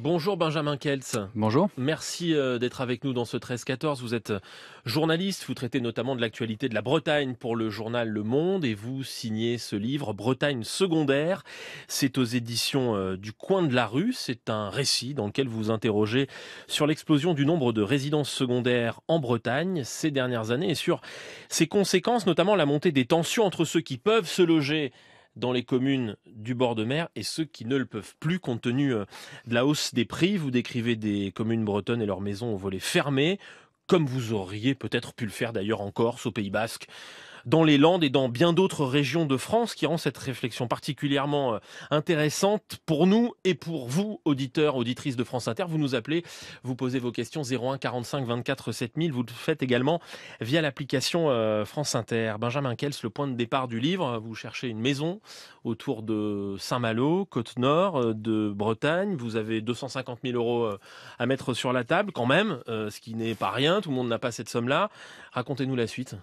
Bonjour Benjamin Keltz. Bonjour. Merci euh, d'être avec nous dans ce 13-14. Vous êtes euh, journaliste, vous traitez notamment de l'actualité de la Bretagne pour le journal Le Monde et vous signez ce livre Bretagne secondaire. C'est aux éditions euh, du coin de la rue. C'est un récit dans lequel vous interrogez sur l'explosion du nombre de résidences secondaires en Bretagne ces dernières années et sur ses conséquences, notamment la montée des tensions entre ceux qui peuvent se loger dans les communes du bord de mer et ceux qui ne le peuvent plus compte tenu euh, de la hausse des prix. Vous décrivez des communes bretonnes et leurs maisons au volet fermé, comme vous auriez peut-être pu le faire d'ailleurs en Corse, au Pays Basque dans les Landes et dans bien d'autres régions de France, qui rend cette réflexion particulièrement euh, intéressante pour nous et pour vous, auditeurs, auditrices de France Inter. Vous nous appelez, vous posez vos questions 01 45 24 7000. Vous le faites également via l'application euh, France Inter. Benjamin Kels, le point de départ du livre, vous cherchez une maison autour de Saint-Malo, Côte-Nord, euh, de Bretagne. Vous avez 250 000 euros à mettre sur la table quand même, ce qui n'est pas rien. Tout le monde n'a pas cette somme-là. Racontez-nous la suite.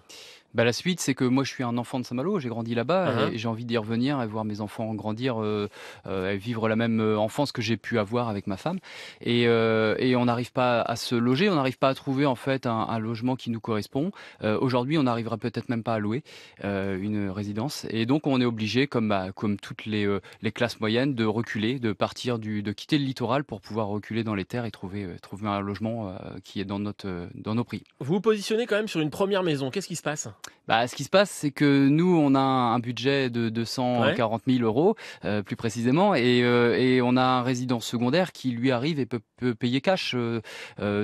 Bah, la suite, c'est que moi, je suis un enfant de Saint-Malo, j'ai grandi là-bas et uh-huh. j'ai envie d'y revenir et voir mes enfants grandir, euh, euh vivre la même euh, enfance que j'ai pu avoir avec ma femme. Et, euh, et on n'arrive pas à se loger, on n'arrive pas à trouver en fait un, logement qui nous correspond. Aujourd'hui, on n'arrivera peut-être même pas à louer une résidence et donc on est obligé, comme bah, comme toutes les, les classes moyennes, de reculer, de partir du, de quitter le littoral pour pouvoir reculer dans les terres et trouver trouver un logement qui est dans notre dans nos prix. Vous vous positionnez quand même sur une première maison. Qu'est-ce qui se passe bah, ce qui se passe, c'est que nous, on a un budget de 240 000 euros, euh, plus précisément, euh, et, on a un résident secondaire qui lui arrive et peut, payer cash, euh,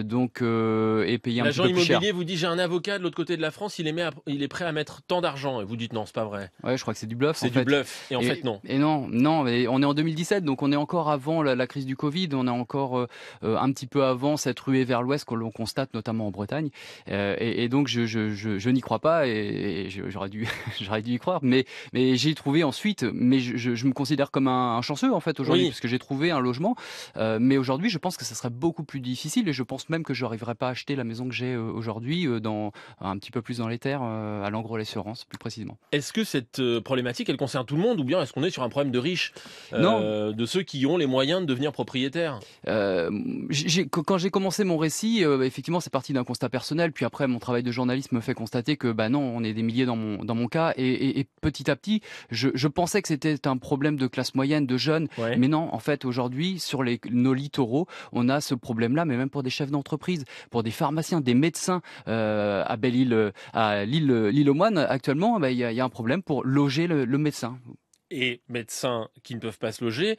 donc et payer un peu L'agent immobilier vous dit j'ai un avocat de l'autre côté de la France, il est, il est prêt à mettre tant d'argent, et vous dites non, c'est pas vrai. Ouais, je crois que c'est du bluff. C'est du bluff, et en fait non. Et non, non, on est en 2017, donc on est encore avant la, crise du Covid, on est encore un petit peu avant cette ruée vers l'Ouest que l'on constate notamment en Bretagne, et, donc je n'y crois pas et, j'aurais dû, j'aurais dû y croire. Mais, mais j'ai trouvé ensuite. Mais je, me considère comme un, chanceux en fait aujourd'hui, parce que j'ai trouvé un logement. Euh, mais aujourd'hui, je pense que ça serait beaucoup plus difficile et je pense même que je n'arriverais pas à acheter la maison que j'ai euh, aujourd'hui euh, dans un petit peu plus dans les terres, à langres les plus précisément. Est-ce que cette problématique, elle concerne tout le monde ou bien est-ce qu'on est sur un problème de riches, Non. de ceux qui ont les moyens de devenir propriétaires Quand j'ai commencé mon récit, bah, effectivement, c'est parti d'un constat personnel. Puis après, mon travail de journaliste me fait constater que bah non on est des milliers dans mon, dans mon cas. Et, petit à petit, je, pensais que c'était un problème de classe moyenne, de jeunes. Mais non, en fait, aujourd'hui, sur les, nos littoraux, on a ce problème-là, mais même pour des chefs d'entreprise, pour des pharmaciens, des médecins euh, à Belle-Île, à l'île, l'île aux Moines, actuellement, eh ben, il y, a, un problème pour loger le médecin. Et médecins qui ne peuvent pas se loger,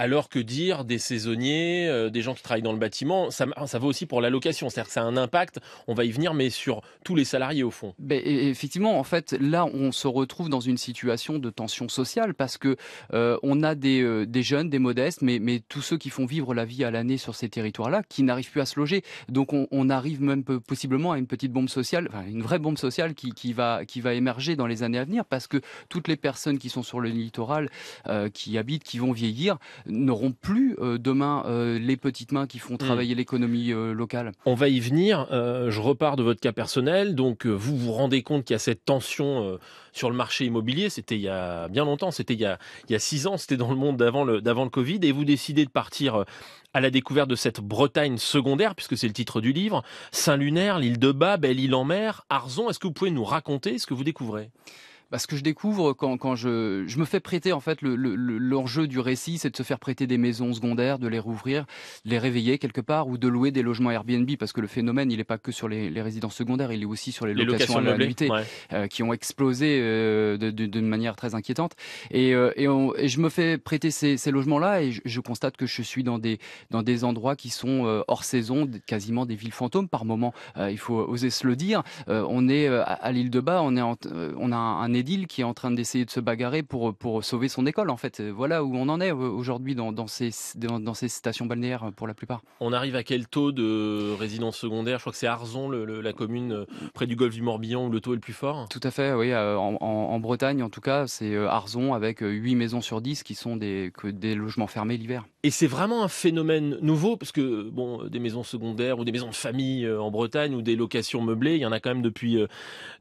alors que dire des saisonniers, euh, des gens qui travaillent dans le bâtiment, ça, ah, ça vaut aussi pour la location. C'est-à-dire que ça a un impact, on va y venir, mais sur tous les salariés au fond. Ben, effectivement, en fait, là, on se retrouve dans une situation de tension sociale parce que euh, on a euh, des, jeunes, des modestes, mais, mais tous ceux qui font vivre la vie à l'année sur ces territoires-là, qui n'arrivent plus à se loger. Donc on, arrive même possiblement à une petite bombe sociale, enfin une vraie bombe sociale qui, va, qui va émerger dans les années à venir parce que toutes les personnes qui sont sur le littoral, qui habitent, qui vont vieillir, n'auront plus euh, demain euh, les petites mains qui font mm. travailler l'économie euh, locale. On va y venir. je repars de votre cas personnel. Donc, vous vous rendez compte qu'il y a cette tension sur le marché immobilier. C'était il y a bien longtemps. C'était il y a, six ans. C'était dans le monde d'avant le, Covid. Et vous décidez de partir à la découverte de cette Bretagne secondaire, puisque c'est le titre du livre, Saint-Lunaire, l'île de Bas, l'île en mer Arzon. Est-ce que vous pouvez nous raconter ce que vous découvrez parce bah, ce que je découvre quand, je, je me fais prêter en fait l'enjeu du récit, c'est de se faire prêter des maisons secondaires, de les rouvrir, de les réveiller quelque part ou de louer des logements Airbnb parce que le phénomène il n'est pas que sur les, les, résidences secondaires, il est aussi sur les, locations, à l'annuité euh, qui ont explosé euh, d'une manière très inquiétante. Euh, et, je me fais prêter ces, logements-là et je, constate que je suis dans des dans des endroits qui sont hors saison, quasiment des villes fantômes par moment. il faut oser se le dire. on est à l'île de Bas, on est on a un, un Édile qui est en train d'essayer de se bagarrer pour, pour sauver son école, en fait. Voilà où on en est euh, aujourd'hui dans, ces, dans, ces stations balnéaires euh, pour la plupart. On arrive à quel taux de résidence secondaire Je crois que c'est Arzon, le, la commune euh, près du golfe du Morbihan, où le taux est le plus fort Tout à fait, oui. En, Bretagne, en tout cas, c'est Arzon avec 8 maisons sur 10 qui sont des, que des logements fermés l'hiver. Et c'est vraiment un phénomène nouveau, parce que bon, des maisons secondaires ou des maisons de famille en Bretagne ou des locations meublées, il y en a quand même depuis,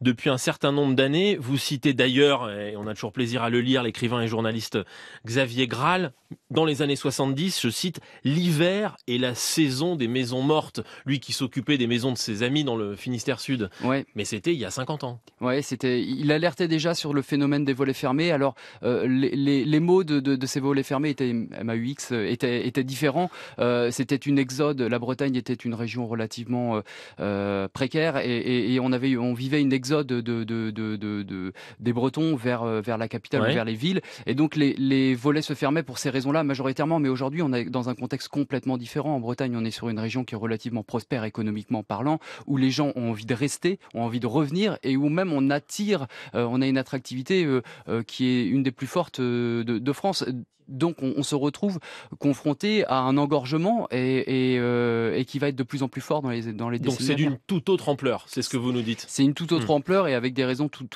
depuis un certain nombre d'années. Vous citez d'ailleurs, et on a toujours plaisir à le lire, l'écrivain et journaliste Xavier Graal, dans les années 70, je cite, l'hiver est la saison des maisons mortes. Lui qui s'occupait des maisons de ses amis dans le Finistère Sud. Mais c'était il y a 50 ans. Ouais, c'était, il alertait déjà sur le phénomène des volets fermés. Alors, euh, les, mots de, ces volets fermés étaient, MAUX, euh, étaient, différents. Euh, c'était une exode. La Bretagne était une région relativement précaire et, on avait, on vivait une exode de, de, des Bretons vers, euh, vers la capitale ou vers les villes. Et donc les, les volets se fermaient pour ces raisons-là majoritairement. Mais aujourd'hui, on est dans un contexte complètement différent. En Bretagne, on est sur une région qui est relativement prospère économiquement parlant, où les gens ont envie de rester, ont envie de revenir et où même on attire, euh, on a une attractivité euh, qui est une des plus fortes de, de France donc on, se retrouve confronté à un engorgement euh, et, qui va être de plus en plus fort dans les, dans les décennies. Donc c'est d'une toute autre ampleur, c'est ce que vous nous dites. C'est une toute autre hmm. ampleur et avec des raisons tout,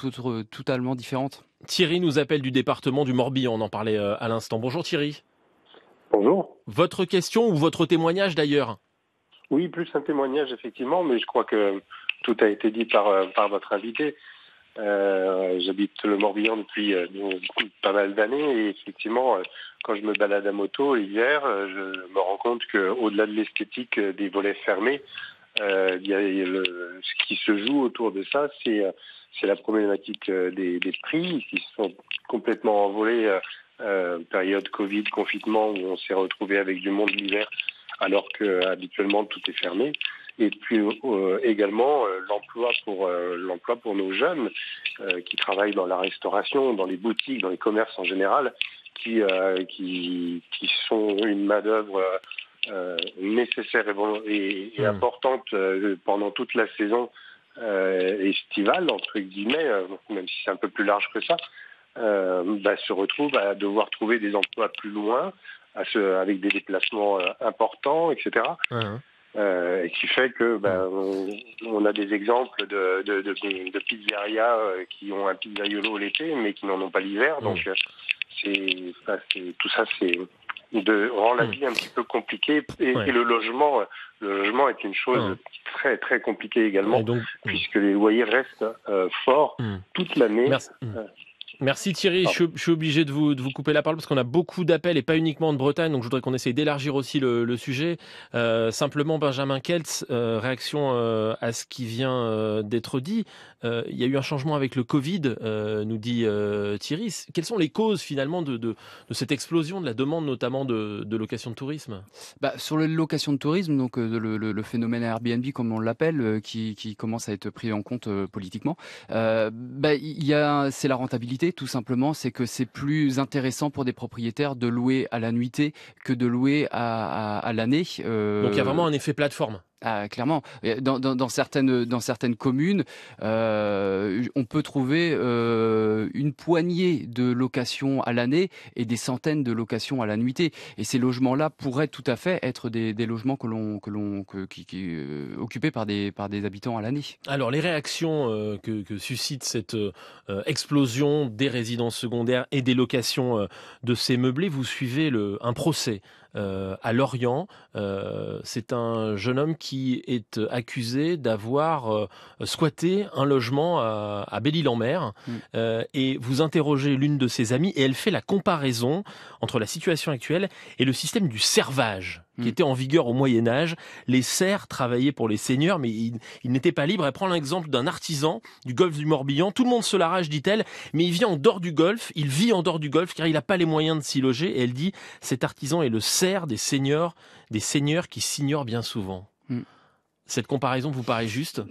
totalement différentes. Thierry nous appelle du département du Morbihan, on en parlait euh, à l'instant. Bonjour Thierry. Bonjour. Votre question ou votre témoignage d'ailleurs Oui, plus un témoignage effectivement, mais je crois que tout a été dit par, euh, par votre invité. Euh, j'habite le Morbihan euh, depuis pas mal d'années et effectivement, euh, quand je me balade à moto hier, je me rends compte qu'au-delà de l'esthétique des volets fermés, y a ce qui se joue autour de ça, c'est la problématique des, prix qui se sont complètement envolés. période Covid, confinement, où on s'est retrouvé avec du monde l'hiver alors qu'habituellement, tout est fermé. Et puis euh, également euh, l'emploi pour euh, l'emploi pour nos jeunes qui travaillent dans la restauration, dans les boutiques, dans les commerces en général, qui sont une main d'œuvre nécessaire et, hmm. importante pendant toute la saison estivale entre guillemets, même si c'est un peu plus large que ça. Bah, se retrouvent à devoir trouver des emplois plus loin, avec des déplacements euh, importants, etc. et euh, qui fait que ben, on, a des exemples de, de, de, pizzerias euh, qui ont un pizzaiolo l'été, mais qui n'en ont pas l'hiver. Donc c'est, tout ça, c'est de rend la vie un petit peu compliquée et, le logement le logement est une chose très très compliquée également puisque les loyers restent forts hmm. toute l'année. Merci. Hmm. Merci Thierry, je, suis obligé de vous, couper la parole parce qu'on a beaucoup d'appels et pas uniquement de Bretagne, donc je voudrais qu'on essaye d'élargir aussi le, sujet. Euh, simplement, Benjamin Keltz, euh, réaction euh, à ce qui vient d'être dit. il y a eu un changement avec le Covid, nous dit Thierry. Quelles sont les causes finalement de, cette explosion de la demande notamment de, location de tourisme bah, Sur les locations de tourisme, donc le, phénomène Airbnb comme on l'appelle, qui, commence à être pris en compte politiquement, bah, c'est la rentabilité tout simplement, c'est que c'est plus intéressant pour des propriétaires de louer à la nuitée que de louer à, l'année. Euh. Donc il y a vraiment un effet plateforme. Ah, clairement. Dans, certaines, communes, euh, on peut trouver euh, une poignée de locations à l'année et des centaines de locations à la nuitée. Et ces logements-là pourraient tout à fait être des, logements que l'on, que l'on, qui, euh, occupés par des, par des habitants à l'année. Alors, les réactions que, que, suscite cette explosion des résidences secondaires et des locations de ces meublés, vous suivez le, un procès euh, à Lorient. Euh, c'est un jeune homme qui est euh, accusé d'avoir squatté un logement à, à Belle-Île-en-Mer. Mm. et vous interrogez l'une de ses amies et elle fait la comparaison entre la situation actuelle et le système du servage qui mm. était en vigueur au Moyen Âge. Les serfs travaillaient pour les seigneurs, mais ils, n'étaient pas libres. Elle prend l'exemple d'un artisan du golfe du Morbihan. Tout le monde se l'arrache, dit-elle, mais il vit en dehors du golfe, il vit en dehors du golfe car il n'a pas les moyens de s'y loger. Et elle dit, cet artisan est le serf des seigneurs, des seigneurs qui s'ignorent bien souvent. Mm. Cette comparaison vous paraît juste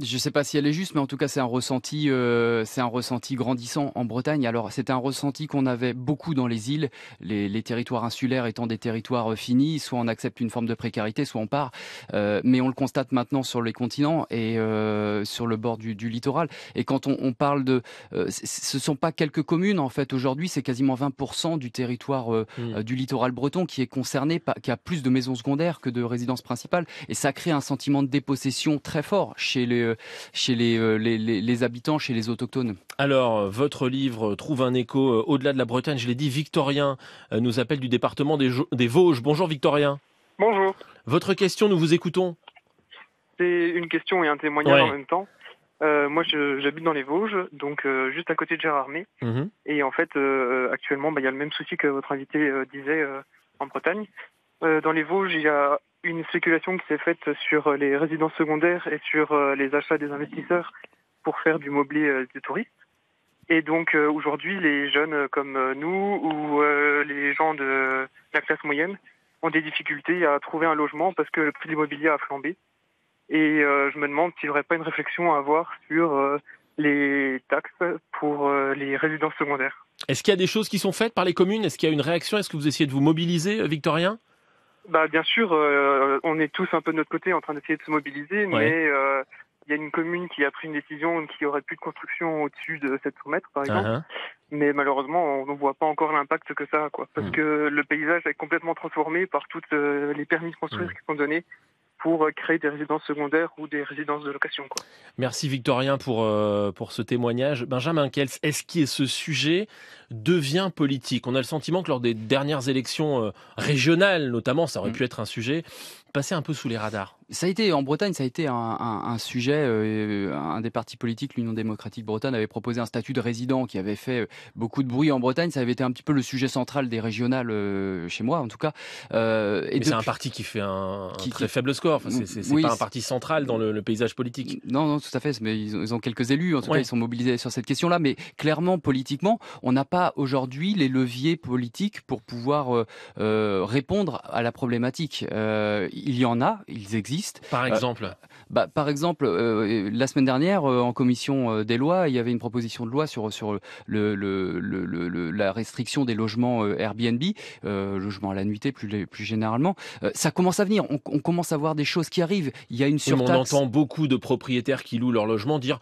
je ne sais pas si elle est juste, mais en tout cas, c'est un ressenti, euh, c'est un ressenti grandissant en Bretagne. Alors, c'est un ressenti qu'on avait beaucoup dans les îles, les, territoires insulaires étant des territoires euh, finis, soit on accepte une forme de précarité, soit on part. Euh, mais on le constate maintenant sur les continents et euh, sur le bord du, du, littoral. Et quand on, on parle de, euh, ce sont pas quelques communes en fait. Aujourd'hui, c'est quasiment 20% du territoire euh, hmm. du littoral breton qui est concerné, qui a plus de maisons secondaires que de résidences principales, et ça crée un sentiment de dépossession très fort chez les euh, chez, euh, les, habitants, chez les autochtones Alors, votre livre trouve un écho euh, au-delà de la Bretagne. Je l'ai dit, Victorien nous appelle du département des, Vosges. Bonjour Victorien. Bonjour. Votre question, nous vous écoutons. C'est une question et un témoignage en même temps. moi, j'habite dans les Vosges, donc juste à côté de Gérardmer. Mhm. Et en fait, actuellement, bah, il y a le même souci que votre invité disait en Bretagne. dans les Vosges, il y a une spéculation qui s'est faite sur euh, les résidences secondaires et sur euh, les achats des investisseurs pour faire du mobilier euh, de touristes. Et donc aujourd'hui, les jeunes comme nous ou les gens de la classe moyenne ont des difficultés à trouver un logement parce que le prix de l'immobilier a flambé. Et je me demande s'il n'y aurait pas une réflexion à avoir sur les taxes pour les résidences secondaires. Est-ce qu'il y a des choses qui sont faites par les communes Est-ce qu'il y a une réaction Est-ce que vous essayez de vous mobiliser, Victorien bah, Bien sûr, euh, on est tous un peu de notre côté en train d'essayer de se mobiliser, mais il euh, y a une commune qui a pris une décision qui aurait plus de construction au-dessus de 700 mètres, par exemple. Uh-huh. Mais malheureusement, on ne voit pas encore l'impact que ça a, quoi, parce hmm. que le paysage est complètement transformé par toutes euh, les permis de construire hmm. qui sont donnés pour euh, créer des résidences secondaires ou des résidences de location. Merci Victorien pour, euh, pour ce témoignage. Benjamin Kels, est-ce que ce sujet devient politique On a le sentiment que lors des dernières élections euh, régionales notamment, ça aurait mm. pu être un sujet passé un peu sous les radars. Ça a été en Bretagne, ça a été un, sujet. Euh, un des partis politiques, l'Union démocratique bretonne, avait proposé un statut de résident qui avait fait euh, beaucoup de bruit en Bretagne. Ça avait été un petit peu le sujet central des régionales euh, chez moi, en tout cas. et c'est un parti qui fait un, très faible score. c'est pas un parti central dans le, paysage politique. Non, non, tout à fait. Mais ils ont, quelques élus, en tout cas, ils sont mobilisés sur cette question-là. Mais clairement, politiquement, on n'a pas aujourd'hui les leviers politiques pour pouvoir répondre à la problématique. il y en a, ils existent euh, bah, par exemple Par euh, exemple, la semaine dernière, euh, en commission des lois, il y avait une proposition de loi sur, sur la restriction des logements Airbnb, logements à la nuitée plus, plus généralement. ça commence à venir, on, commence à voir des choses qui arrivent. Il y a une on entend beaucoup de propriétaires qui louent leur logement dire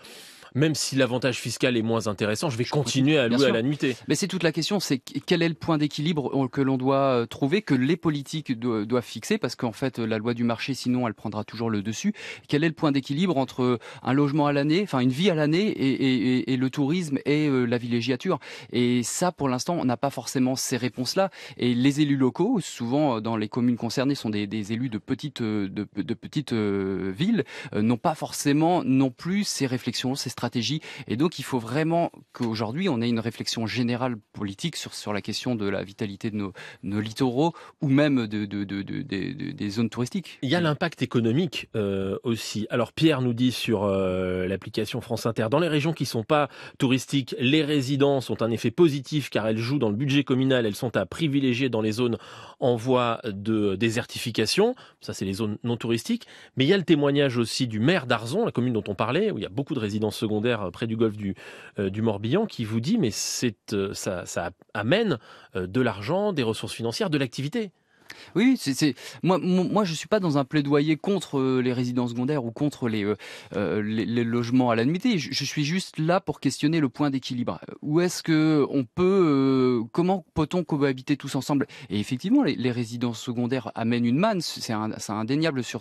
même si l'avantage fiscal est moins intéressant, je vais continuer à louer à la nuitée. Mais c'est toute la question, c'est quel est le point d'équilibre euh, que l'on doit euh, trouver, que les politiques doivent fixer, parce qu'en fait, euh, la loi du marché, sinon, elle prendra toujours le dessus. Quel est le point d'équilibre entre un logement à l'année, enfin une vie à l'année, et, le tourisme et la villégiature Et ça, pour l'instant, on n'a pas forcément ces réponses-là. Et les élus locaux, souvent dans les communes concernées, sont des, élus de petites, de, de petites villes, n'ont pas forcément non plus ces réflexions, ces stratégies stratégie. Et donc, il faut vraiment qu'aujourd'hui, on ait une réflexion générale politique sur, sur la question de la vitalité de nos, littoraux ou même de, des zones touristiques. Il y a l'impact économique euh, aussi. Alors, Pierre nous dit sur euh, l'application France Inter, dans les régions qui ne sont pas touristiques, les résidences ont un effet positif car elles jouent dans le budget communal, elles sont à privilégier dans les zones en voie de désertification. Ça, c'est les zones non touristiques. Mais il y a le témoignage aussi du maire d'Arzon, la commune dont on parlait, où il y a beaucoup de résidences secondaires secondaire euh, près du golfe du, euh, du Morbihan, qui vous dit mais euh, ça, ça amène de l'argent, des ressources financières, de l'activité. Oui, c'est moi, moi, je suis pas dans un plaidoyer contre euh, les résidences secondaires ou contre les, euh, euh, logements à l'annuité. Je, je, suis juste là pour questionner le point d'équilibre. Où est-ce que on peut, comment peut-on cohabiter tous ensemble Et effectivement, les, résidences secondaires amènent une manne, c'est indéniable sur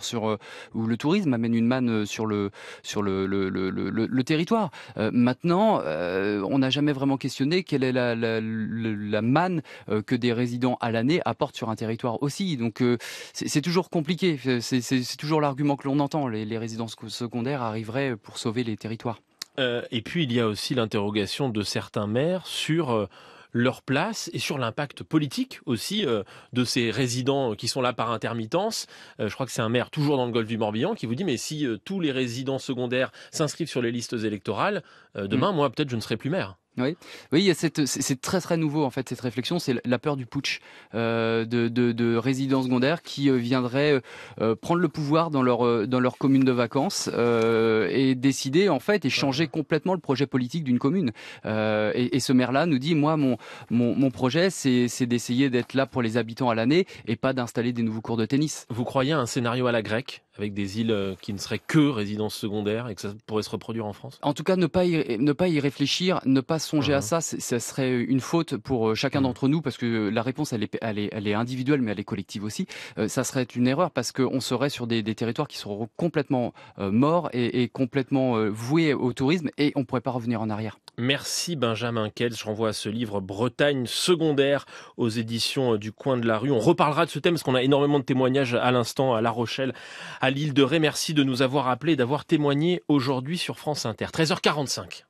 le tourisme amène une manne sur le territoire. maintenant, on n'a jamais vraiment questionné quelle est la manne que des résidents à l'année apportent sur un territoire aussi. Donc euh, c'est toujours compliqué. Euh, c'est toujours l'argument que l'on entend. Les, résidences secondaires arriveraient pour sauver les territoires. Euh, et puis il y a aussi l'interrogation de certains maires sur leur place et sur l'impact politique aussi de ces résidents qui sont là par intermittence. je crois que c'est un maire toujours dans le golfe du Morbihan qui vous dit mais si tous les résidents secondaires s'inscrivent sur les listes électorales, mm. demain moi peut-être je ne serai plus maire. Oui, oui, c'est très très nouveau en fait cette réflexion, c'est la peur du putsch euh, de, résidents secondaires qui euh, viendraient euh, prendre le pouvoir dans leur dans leur commune de vacances et décider en fait et changer complètement le projet politique d'une commune. Et, ce maire-là nous dit, moi mon projet c'est c'est d'essayer d'être là pour les habitants à l'année et pas d'installer des nouveaux cours de tennis. Vous croyez à un scénario à la grecque avec des îles euh, qui ne seraient que résidences secondaires et que ça pourrait se reproduire en France En tout cas, ne pas y, ne pas y réfléchir, ne pas songer à hein. ça, ça serait une faute pour euh, chacun mmh. d'entre nous parce que la réponse, elle est, elle est, individuelle, mais elle est collective aussi. Euh, ça serait une erreur parce qu'on serait sur des, territoires qui seront complètement morts et, complètement voués au tourisme et on ne pourrait pas revenir en arrière. Merci Benjamin Kels. Je renvoie à ce livre Bretagne secondaire aux éditions du coin de la rue. On reparlera de ce thème parce qu'on a énormément de témoignages à l'instant à La Rochelle, à l'île de Ré. Merci de nous avoir appelés d'avoir témoigné aujourd'hui sur France Inter. 13h45.